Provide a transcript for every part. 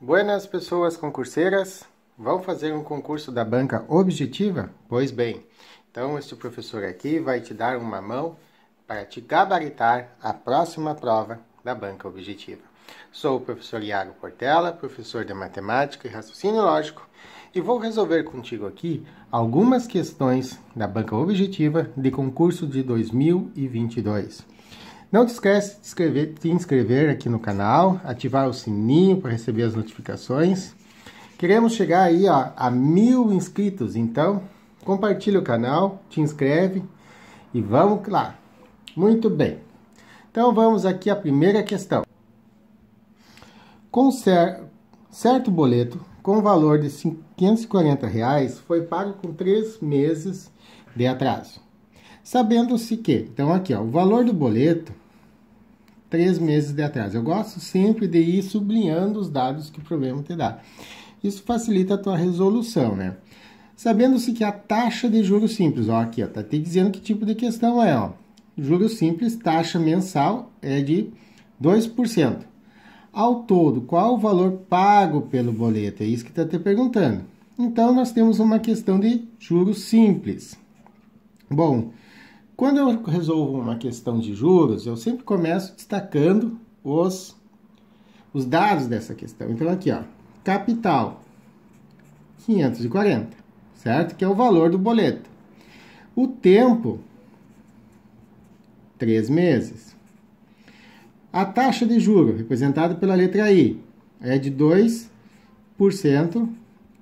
Buenas pessoas concurseiras, vão fazer um concurso da banca objetiva? Pois bem, então este professor aqui vai te dar uma mão para te gabaritar a próxima prova da banca objetiva. Sou o professor Iago Portela, professor de matemática e raciocínio lógico, e vou resolver contigo aqui algumas questões da banca objetiva de concurso de 2022. Não te esquece de escrever, inscrever aqui no canal, ativar o sininho para receber as notificações. Queremos chegar aí ó, a mil inscritos, então compartilha o canal, te inscreve e vamos lá. Muito bem. Então vamos aqui à primeira questão. Com cer certo boleto com valor de 540 reais foi pago com três meses de atraso. Sabendo-se que, então aqui ó, o valor do boleto três meses de atraso. Eu gosto sempre de ir sublinhando os dados que o problema te dá. Isso facilita a tua resolução, né? Sabendo-se que a taxa de juros simples, ó, aqui, ó, tá te dizendo que tipo de questão é, ó. Juros simples, taxa mensal é de 2%. Ao todo, qual o valor pago pelo boleto? É isso que está te perguntando. Então, nós temos uma questão de juros simples. Bom, quando eu resolvo uma questão de juros, eu sempre começo destacando os, os dados dessa questão. Então, aqui, ó, capital, 540, certo? Que é o valor do boleto. O tempo, três meses. A taxa de juro, representada pela letra I, é de 2%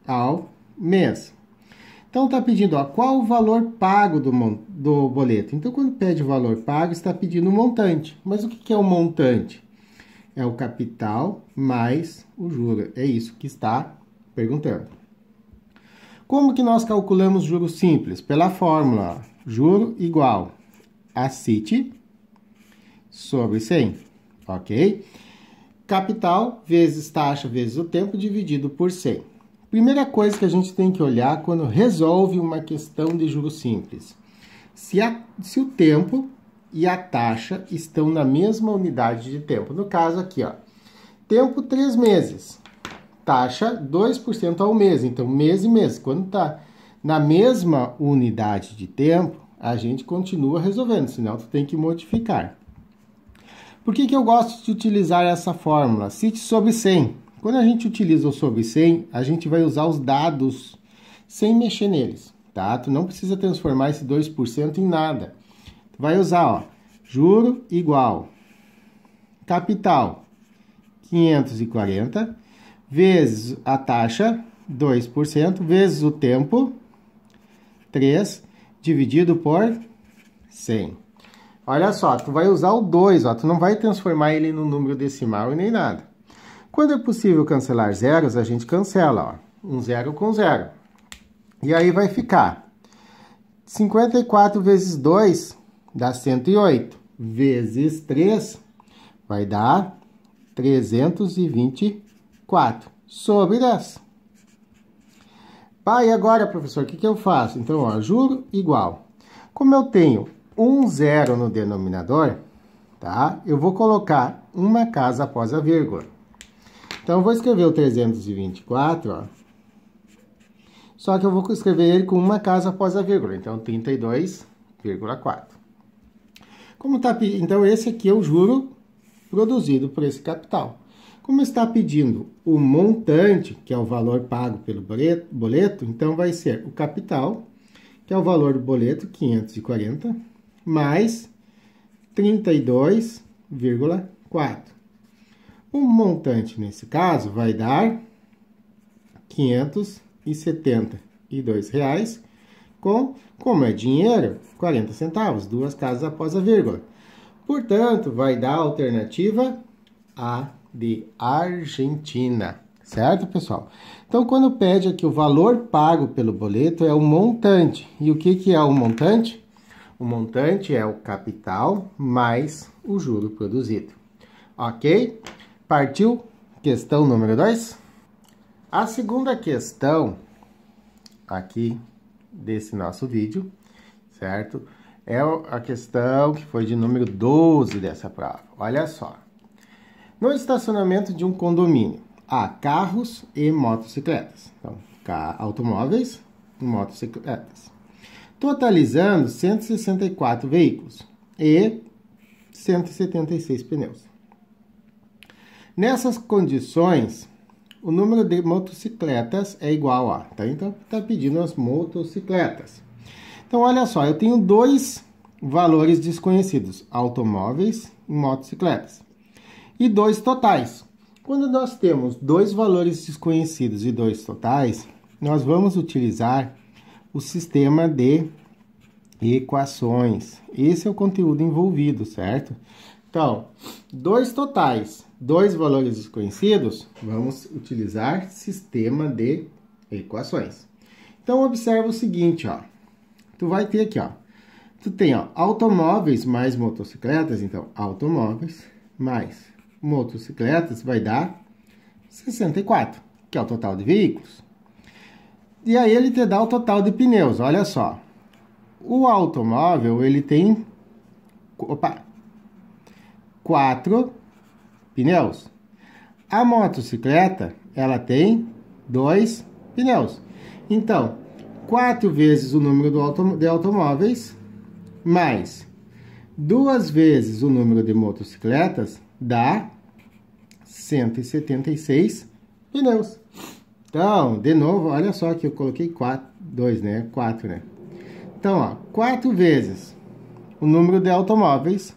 ao mês. Então está pedindo ó, qual o valor pago do, do boleto. Então, quando pede o valor pago, está pedindo o um montante. Mas o que, é o um montante? É o capital mais o juro. É isso que está perguntando. Como que nós calculamos juro simples? Pela fórmula juro igual a CIT sobre 100, ok? Capital vezes taxa vezes o tempo dividido por 100. Primeira coisa que a gente tem que olhar quando resolve uma questão de juros simples. Se, a, se o tempo e a taxa estão na mesma unidade de tempo. No caso aqui, ó, tempo 3 meses, taxa 2% ao mês. Então, mês e mês. Quando está na mesma unidade de tempo, a gente continua resolvendo, senão tu tem que modificar. Por que, que eu gosto de utilizar essa fórmula? Cite sobre 100. Quando a gente utiliza o sobre 100, a gente vai usar os dados sem mexer neles, tá? Tu não precisa transformar esse 2% em nada. Tu vai usar, ó, juro igual capital 540 vezes a taxa 2% vezes o tempo 3 dividido por 100. Olha só, tu vai usar o 2, ó, tu não vai transformar ele no número decimal e nem nada. Quando é possível cancelar zeros, a gente cancela, ó, um zero com zero. E aí vai ficar 54 vezes 2 dá 108, vezes 3 vai dar 324 sobre 10. Pai, ah, agora, professor, o que, que eu faço? Então, ó, juro igual. Como eu tenho um zero no denominador, tá? Eu vou colocar uma casa após a vírgula. Então, eu vou escrever o 324, ó. Só que eu vou escrever ele com uma casa após a vírgula. Então, 32,4. Como tá, então, esse aqui é o juro produzido por esse capital. Como está pedindo o montante, que é o valor pago pelo boleto, boleto, então vai ser o capital, que é o valor do boleto, 540, mais 32,4. O montante nesse caso vai dar R$ 572,00, com, como é dinheiro, 40 centavos, duas casas após a vírgula. Portanto, vai dar a alternativa A de Argentina. Certo, pessoal? Então, quando pede aqui o valor pago pelo boleto, é o montante. E o que, que é o montante? O montante é o capital mais o juro produzido. Ok? Partiu questão número 2. A segunda questão aqui desse nosso vídeo, certo? É a questão que foi de número 12 dessa prova. Olha só. No estacionamento de um condomínio, há carros e motocicletas. Então, automóveis e motocicletas. Totalizando 164 veículos e 176 pneus. Nessas condições, o número de motocicletas é igual a, tá? Então, está pedindo as motocicletas. Então, olha só, eu tenho dois valores desconhecidos, automóveis e motocicletas. E dois totais. Quando nós temos dois valores desconhecidos e dois totais, nós vamos utilizar o sistema de equações. Esse é o conteúdo envolvido, certo? Então, dois totais dois valores desconhecidos, vamos utilizar sistema de equações. Então, observa o seguinte, ó. Tu vai ter aqui, ó. Tu tem, ó, automóveis mais motocicletas. Então, automóveis mais motocicletas vai dar 64, que é o total de veículos. E aí ele te dá o total de pneus, olha só. O automóvel, ele tem... Opa! Quatro pneus. A motocicleta, ela tem dois pneus. Então, quatro vezes o número do autom de automóveis, mais duas vezes o número de motocicletas, dá 176 pneus. Então, de novo, olha só que eu coloquei 4, 2, né? 4, né? Então, ó, quatro vezes o número de automóveis,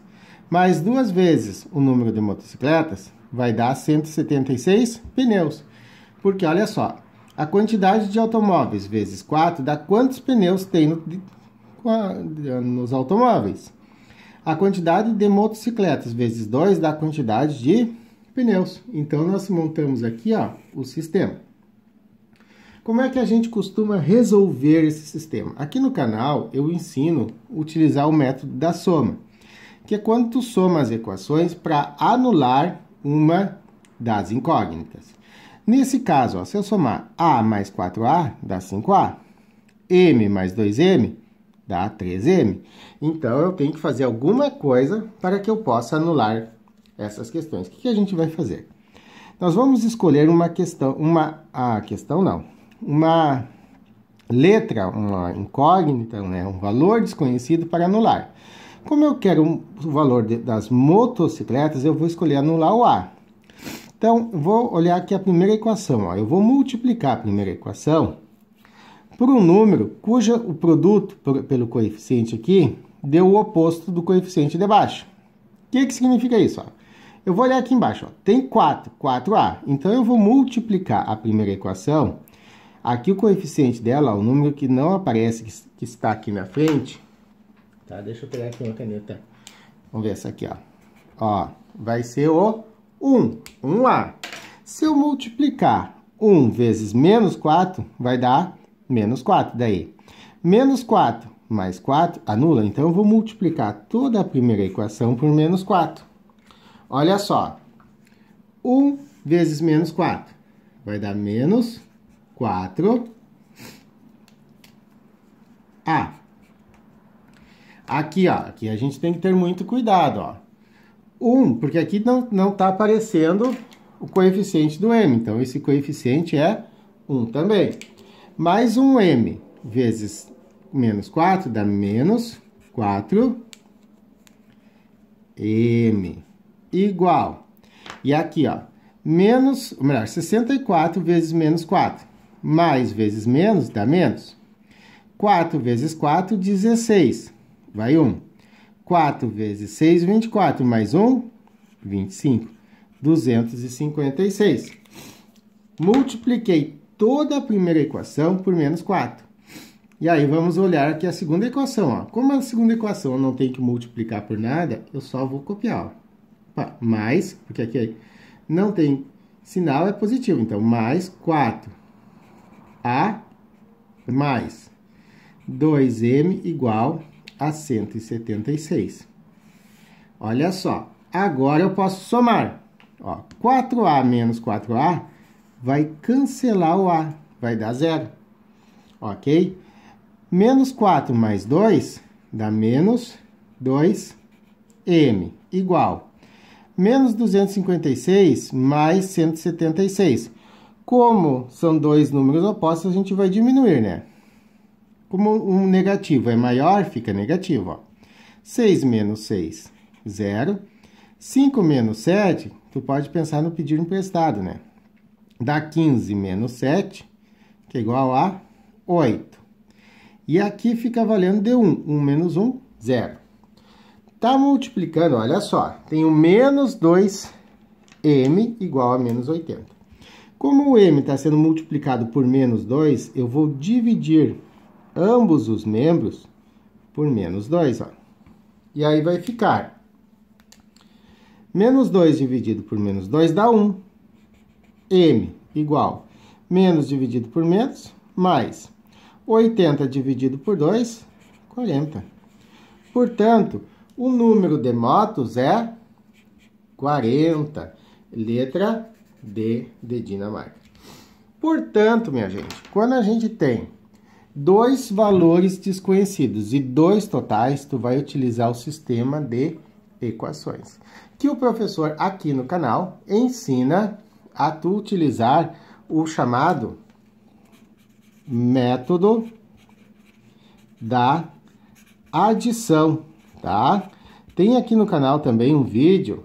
mais duas vezes o número de motocicletas, vai dar 176 pneus. Porque olha só, a quantidade de automóveis vezes 4 dá quantos pneus tem no, nos automóveis. A quantidade de motocicletas vezes 2 dá a quantidade de pneus. Então nós montamos aqui ó, o sistema. Como é que a gente costuma resolver esse sistema? Aqui no canal eu ensino utilizar o método da soma que é quando tu soma as equações para anular uma das incógnitas. Nesse caso, ó, se eu somar A mais 4A, dá 5A. M mais 2M, dá 3M. Então, eu tenho que fazer alguma coisa para que eu possa anular essas questões. O que, que a gente vai fazer? Nós vamos escolher uma questão, uma... a questão não. Uma letra, uma incógnita, né, um valor desconhecido para anular. Como eu quero o valor de, das motocicletas, eu vou escolher anular o A. Então, vou olhar aqui a primeira equação. Ó. Eu vou multiplicar a primeira equação por um número cujo o produto por, pelo coeficiente aqui deu o oposto do coeficiente de baixo. O que, que significa isso? Ó? Eu vou olhar aqui embaixo, ó. tem 4, 4A. Então, eu vou multiplicar a primeira equação. Aqui o coeficiente dela, ó, o número que não aparece, que, que está aqui na frente, Tá? Deixa eu pegar aqui uma caneta. Vamos ver essa aqui, ó. Ó, vai ser o 1. 1A. Se eu multiplicar 1 vezes menos 4, vai dar menos 4 daí. Menos 4 mais 4 anula, então eu vou multiplicar toda a primeira equação por menos 4. Olha só, 1 vezes menos 4 vai dar menos 4A. Aqui, ó, aqui a gente tem que ter muito cuidado, ó. 1, um, porque aqui não, não tá aparecendo o coeficiente do M. Então, esse coeficiente é 1 um também. Mais um M vezes menos 4 dá menos 4 M igual. E aqui, ó, menos, melhor, 64 vezes menos 4. Mais vezes menos dá menos. 4 vezes 4, 16 vai 1. 4 vezes 6, 24, mais 1, 25. 256. Multipliquei toda a primeira equação por menos 4. E aí vamos olhar aqui a segunda equação. Ó. Como a segunda equação não tem que multiplicar por nada, eu só vou copiar. Ó. Mais, porque aqui não tem sinal, é positivo. Então, mais 4. A mais 2m igual a 176. Olha só, agora eu posso somar. Ó, 4A menos 4A vai cancelar o A, vai dar zero. Ok? Menos 4 mais 2 dá menos 2M, igual. Menos 256 mais 176. Como são dois números opostos, a gente vai diminuir, né? Como um negativo é maior, fica negativo. Ó. 6 menos 6, 0. 5 menos 7, tu pode pensar no pedido emprestado, né? Dá 15 menos 7, que é igual a 8. E aqui fica valendo de 1. 1 menos 1, 0. Tá multiplicando, olha só. Tem o menos 2m igual a menos 80. Como o m está sendo multiplicado por menos 2, eu vou dividir ambos os membros por menos 2. Ó. E aí vai ficar menos 2 dividido por menos 2 dá 1. M igual menos dividido por menos, mais 80 dividido por 2, 40. Portanto, o número de motos é 40. Letra D de Dinamarca. Portanto, minha gente, quando a gente tem dois valores desconhecidos e dois totais, tu vai utilizar o sistema de equações, que o professor aqui no canal ensina a tu utilizar o chamado método da adição, tá? Tem aqui no canal também um vídeo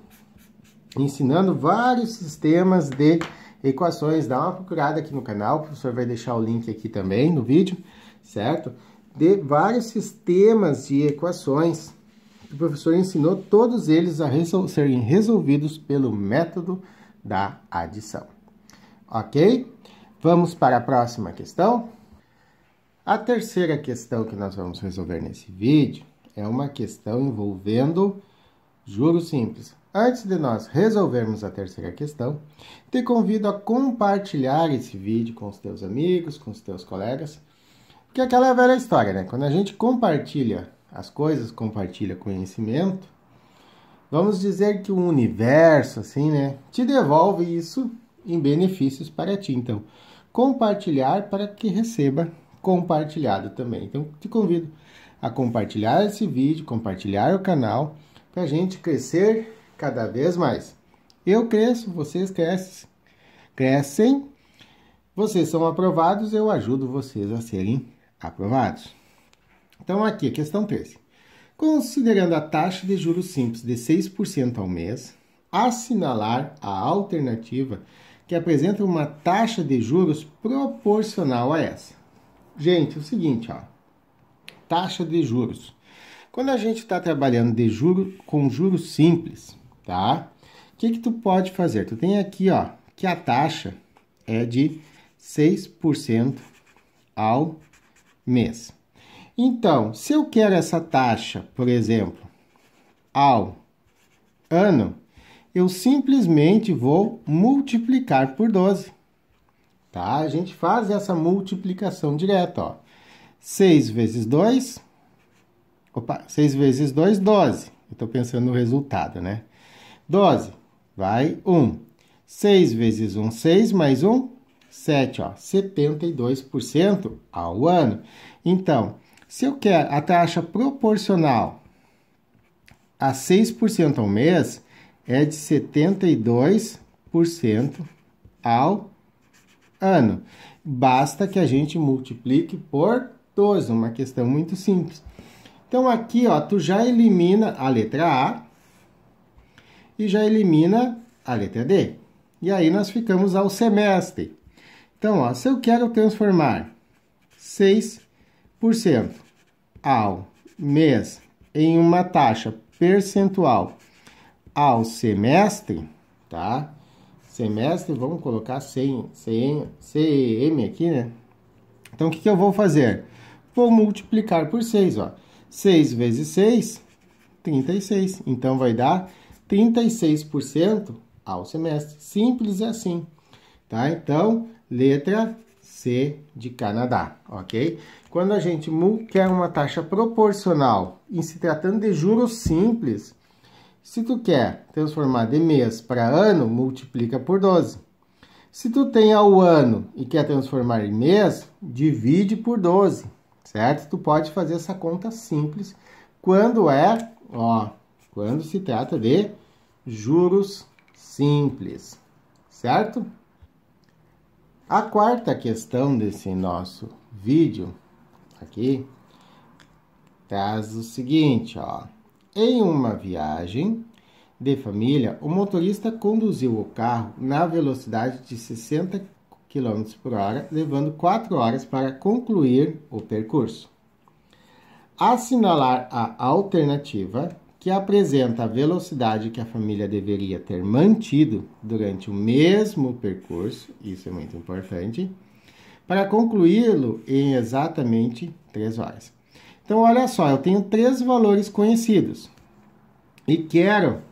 ensinando vários sistemas de equações. Dá uma procurada aqui no canal, o professor vai deixar o link aqui também no vídeo certo? De vários sistemas de equações. O professor ensinou todos eles a resol serem resolvidos pelo método da adição. Ok? Vamos para a próxima questão. A terceira questão que nós vamos resolver nesse vídeo é uma questão envolvendo juros simples. Antes de nós resolvermos a terceira questão, te convido a compartilhar esse vídeo com os teus amigos, com os teus colegas, que é aquela velha história, né? Quando a gente compartilha as coisas, compartilha conhecimento, vamos dizer que o universo, assim, né, te devolve isso em benefícios para ti. Então, compartilhar para que receba compartilhado também. Então, te convido a compartilhar esse vídeo, compartilhar o canal, para a gente crescer cada vez mais. Eu cresço, vocês crescem, crescem, vocês são aprovados, eu ajudo vocês a serem Aprovados. Então, aqui, questão 13. Considerando a taxa de juros simples de 6% ao mês, assinalar a alternativa que apresenta uma taxa de juros proporcional a essa. Gente, é o seguinte, ó. Taxa de juros. Quando a gente está trabalhando de juro com juros simples, tá? O que, que tu pode fazer? Tu tem aqui, ó, que a taxa é de 6% ao mês. Então, se eu quero essa taxa, por exemplo, ao ano, eu simplesmente vou multiplicar por 12. Tá? A gente faz essa multiplicação direta, ó. 6 vezes 2, opa, 6 vezes 2, 12. estou pensando no resultado, né? 12, vai 1. 6 vezes 1, 6, mais 1, 7, ó, 72% ao ano. Então, se eu quero a taxa proporcional a 6% ao mês, é de 72% ao ano. Basta que a gente multiplique por 12, uma questão muito simples. Então aqui, ó, tu já elimina a letra A e já elimina a letra D. E aí nós ficamos ao semestre. Então, ó, se eu quero transformar 6% ao mês em uma taxa percentual ao semestre, tá? Semestre, vamos colocar 100, 100 CM aqui, né? Então, o que, que eu vou fazer? Vou multiplicar por 6, ó. 6 vezes 6, 36. Então, vai dar 36% ao semestre. Simples assim, tá? Então, Letra C de Canadá, ok? Quando a gente quer uma taxa proporcional, em se tratando de juros simples, se tu quer transformar de mês para ano, multiplica por 12. Se tu tem ao ano e quer transformar em mês, divide por 12, certo? Tu pode fazer essa conta simples quando é, ó, quando se trata de juros simples, certo? A quarta questão desse nosso vídeo aqui traz o seguinte, ó. Em uma viagem de família, o motorista conduziu o carro na velocidade de 60 km por hora, levando 4 horas para concluir o percurso. Assinalar a alternativa que apresenta a velocidade que a família deveria ter mantido durante o mesmo percurso, isso é muito importante, para concluí-lo em exatamente 3 horas. Então, olha só, eu tenho três valores conhecidos e quero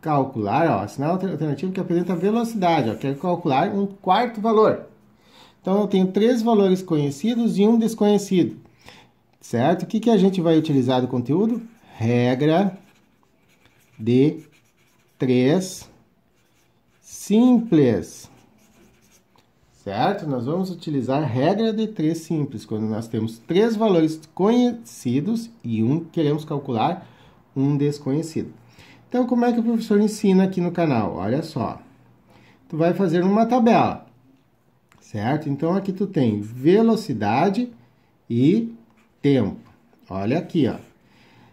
calcular, ó, sinal alternativo que apresenta velocidade, ó, quero calcular um quarto valor. Então, eu tenho três valores conhecidos e um desconhecido, certo? O que, que a gente vai utilizar do conteúdo? regra de três simples. Certo? Nós vamos utilizar regra de três simples quando nós temos três valores conhecidos e um queremos calcular um desconhecido. Então, como é que o professor ensina aqui no canal? Olha só. Tu vai fazer uma tabela. Certo? Então aqui tu tem velocidade e tempo. Olha aqui, ó.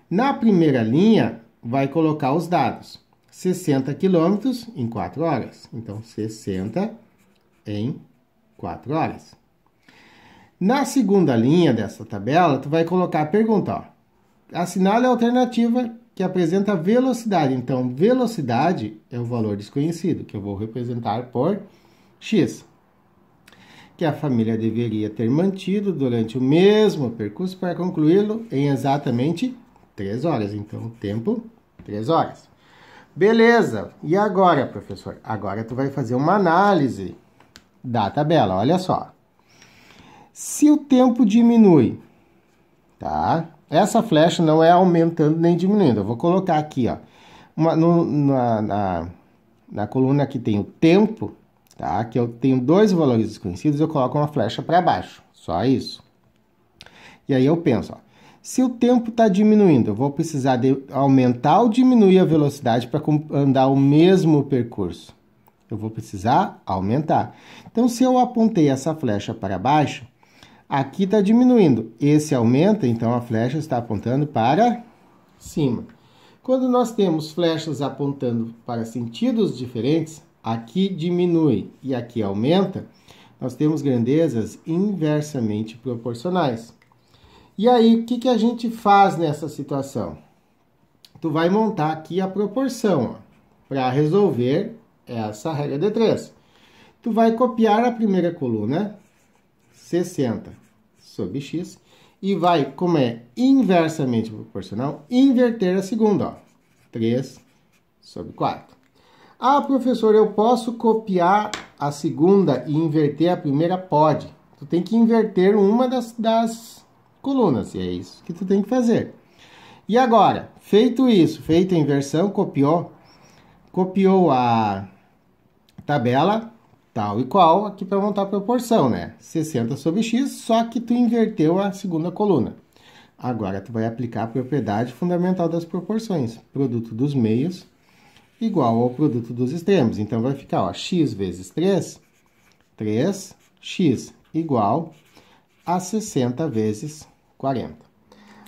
Na primeira linha, vai colocar os dados. 60 quilômetros em 4 horas. Então, 60 em 4 horas. Na segunda linha dessa tabela, tu vai colocar a pergunta, ó. Assinale a alternativa que apresenta velocidade. Então, velocidade é o valor desconhecido, que eu vou representar por x. Que a família deveria ter mantido durante o mesmo percurso para concluí-lo em exatamente Três horas. Então, tempo, três horas. Beleza. E agora, professor? Agora tu vai fazer uma análise da tabela. Olha só. Se o tempo diminui, tá? Essa flecha não é aumentando nem diminuindo. Eu vou colocar aqui, ó. Uma, no, na, na, na coluna que tem o tempo, tá? Que eu tenho dois valores desconhecidos, eu coloco uma flecha para baixo. Só isso. E aí eu penso, ó se o tempo está diminuindo, eu vou precisar de aumentar ou diminuir a velocidade para andar o mesmo percurso. Eu vou precisar aumentar. Então, se eu apontei essa flecha para baixo, aqui está diminuindo. Esse aumenta, então a flecha está apontando para cima. Quando nós temos flechas apontando para sentidos diferentes, aqui diminui e aqui aumenta, nós temos grandezas inversamente proporcionais. E aí, o que, que a gente faz nessa situação? Tu vai montar aqui a proporção para resolver essa regra de 3. Tu vai copiar a primeira coluna, 60 sobre x, e vai, como é inversamente proporcional, inverter a segunda, ó, 3 sobre 4. Ah, professor, eu posso copiar a segunda e inverter a primeira? Pode. Tu tem que inverter uma das, das colunas, e é isso que tu tem que fazer. E agora, feito isso, feita a inversão, copiou, copiou a tabela tal e qual aqui para montar a proporção, né? 60 sobre x, só que tu inverteu a segunda coluna. Agora tu vai aplicar a propriedade fundamental das proporções, produto dos meios igual ao produto dos extremos. Então vai ficar ó, x vezes 3, 3x igual a 60 vezes 40.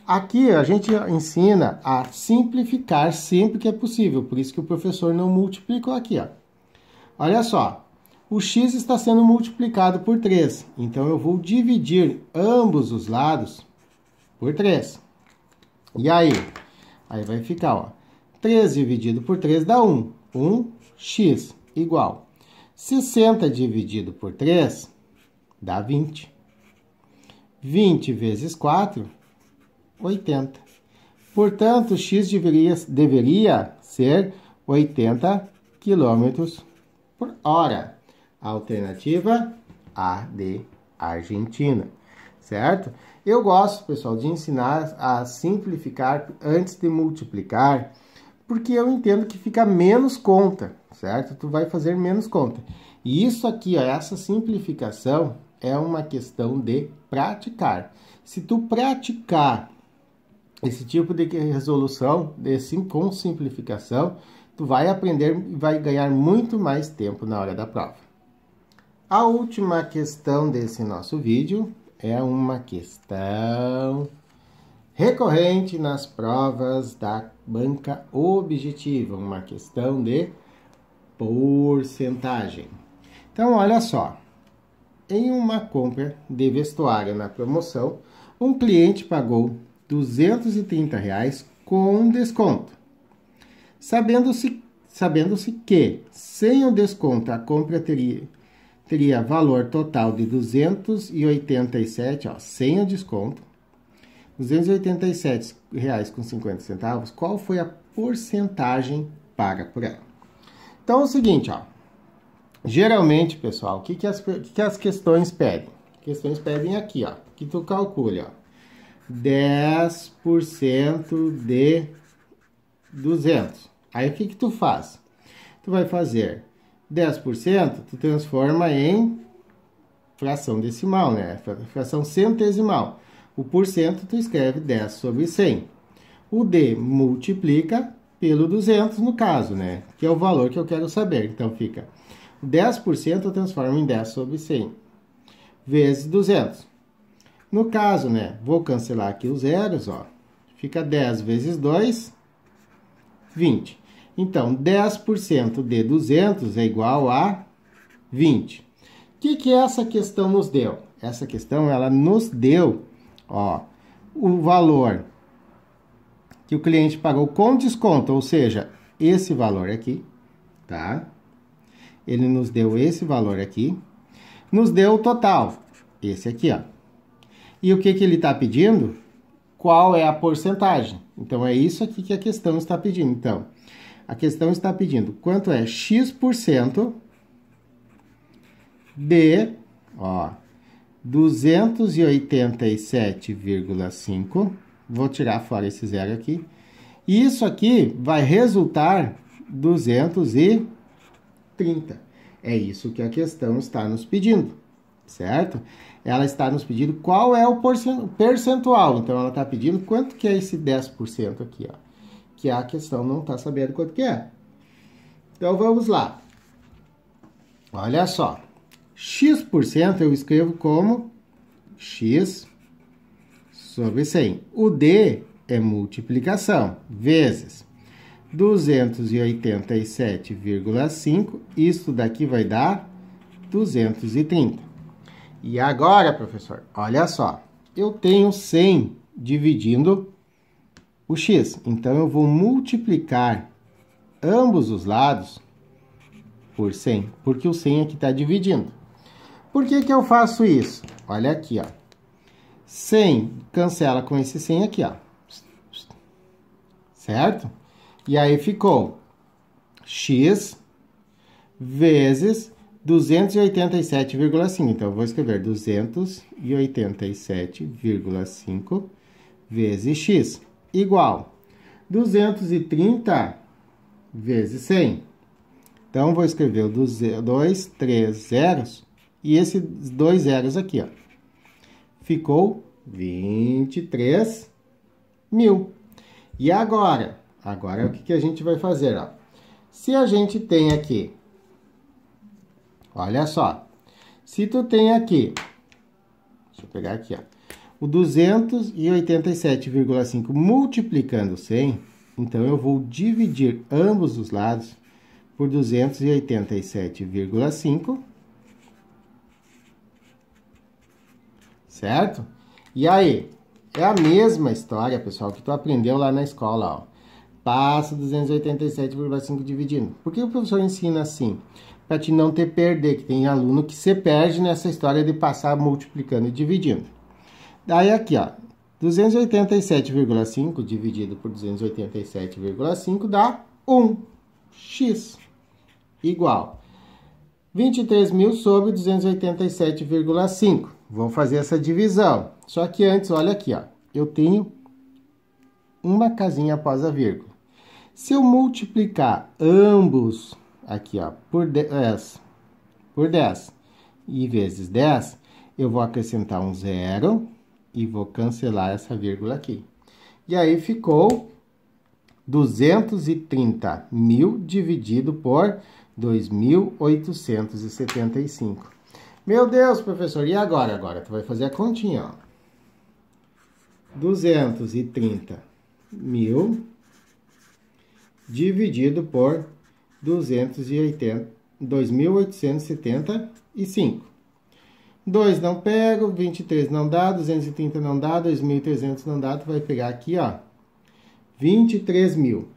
Aqui a gente ensina a simplificar sempre que é possível, por isso que o professor não multiplicou aqui. Ó. Olha só, o x está sendo multiplicado por 3, então eu vou dividir ambos os lados por 3. E aí? Aí vai ficar, ó, 3 dividido por 3 dá 1, 1x igual. 60 dividido por 3 dá 20. 20 vezes 4, 80. Portanto, x deveria, deveria ser 80 km por hora. Alternativa A de Argentina, certo? Eu gosto, pessoal, de ensinar a simplificar antes de multiplicar, porque eu entendo que fica menos conta, certo? Tu vai fazer menos conta. E isso aqui, ó, essa simplificação é uma questão de praticar. Se tu praticar esse tipo de resolução de sim, com simplificação, tu vai aprender e vai ganhar muito mais tempo na hora da prova. A última questão desse nosso vídeo é uma questão recorrente nas provas da banca objetiva, uma questão de porcentagem. Então, olha só, em uma compra de vestuário na promoção, um cliente pagou R$ 230,00 com desconto. Sabendo-se sabendo -se que, sem o desconto, a compra teria, teria valor total de R$ 287,00, sem o desconto, R$ 287,50, qual foi a porcentagem paga por ela? Então é o seguinte, ó, Geralmente, pessoal, o que, que, as, que, que as questões pedem? Questões pedem aqui, ó, que tu calcule, ó, 10% de 200. Aí o que que tu faz? Tu vai fazer 10%, tu transforma em fração decimal, né? Fração centesimal. O porcento tu escreve 10 sobre 100. O D multiplica pelo 200 no caso, né? Que é o valor que eu quero saber. Então fica 10% eu transformo em 10 sobre 100, vezes 200. No caso, né, vou cancelar aqui os zeros, ó, fica 10 vezes 2, 20. Então, 10% de 200 é igual a 20. O que, que essa questão nos deu? Essa questão, ela nos deu, ó, o valor que o cliente pagou com desconto, ou seja, esse valor aqui, tá? ele nos deu esse valor aqui, nos deu o total, esse aqui, ó. E o que, que ele está pedindo? Qual é a porcentagem? Então, é isso aqui que a questão está pedindo. Então, a questão está pedindo quanto é X% de, ó, 287,5. Vou tirar fora esse zero aqui. Isso aqui vai resultar 200 e 30. É isso que a questão está nos pedindo, certo? Ela está nos pedindo qual é o percentual. Então, ela está pedindo quanto que é esse 10% aqui, ó. Que a questão não está sabendo quanto que é. Então, vamos lá. Olha só. X% eu escrevo como X sobre 100. O D é multiplicação, vezes 287,5. Isso daqui vai dar 230. E agora, professor, olha só. Eu tenho 100 dividindo o x. Então, eu vou multiplicar ambos os lados por 100, porque o 100 aqui está dividindo. Por que, que eu faço isso? Olha aqui, ó. 100 cancela com esse 100 aqui, ó. Certo? E aí ficou x vezes 287,5. Então, eu vou escrever 287,5 vezes x igual 230 vezes 100. Então, vou escrever dois, três zeros e esses dois zeros aqui, ó. Ficou 23 mil. E agora, Agora, o que, que a gente vai fazer? Ó? Se a gente tem aqui, olha só, se tu tem aqui, deixa eu pegar aqui, ó, o 287,5 multiplicando 100, então eu vou dividir ambos os lados por 287,5, certo? E aí, é a mesma história, pessoal, que tu aprendeu lá na escola, ó passa 287,5 dividindo. Por que o professor ensina assim? Para te não ter perder, que tem aluno que se perde nessa história de passar multiplicando e dividindo. Daí aqui, ó, 287,5 dividido por 287,5 dá 1x igual 23 mil sobre 287,5. Vamos fazer essa divisão. Só que antes, olha aqui, ó, eu tenho uma casinha após a vírgula. Se eu multiplicar ambos aqui ó, por 10, por 10 e vezes 10, eu vou acrescentar um zero e vou cancelar essa vírgula aqui. E aí ficou 230 mil dividido por 2.875. Meu Deus, professor, e agora? Agora tu vai fazer a continha, ó. 230 mil dividido por 280, 2.875. 2 não pego, 23 não dá, 230 não dá, 2.300 não dá, tu vai pegar aqui, ó, 23 mil.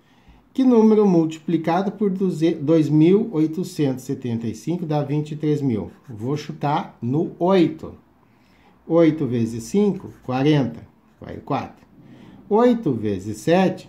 Que número multiplicado por 2.875 dá 23 mil. Vou chutar no 8. 8 vezes 5, 40. Vai 4. 8 vezes 7,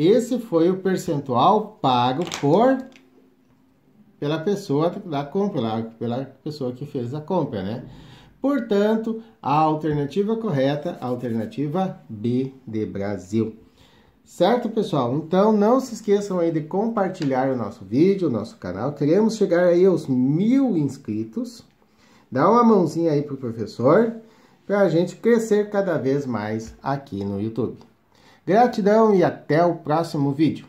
Esse foi o percentual pago por pela pessoa da compra, pela pessoa que fez a compra, né? Portanto, a alternativa correta, a alternativa B de Brasil. Certo, pessoal? Então, não se esqueçam aí de compartilhar o nosso vídeo, o nosso canal. Queremos chegar aí aos mil inscritos. Dá uma mãozinha aí pro professor, para a gente crescer cada vez mais aqui no YouTube. Gratidão e até o próximo vídeo.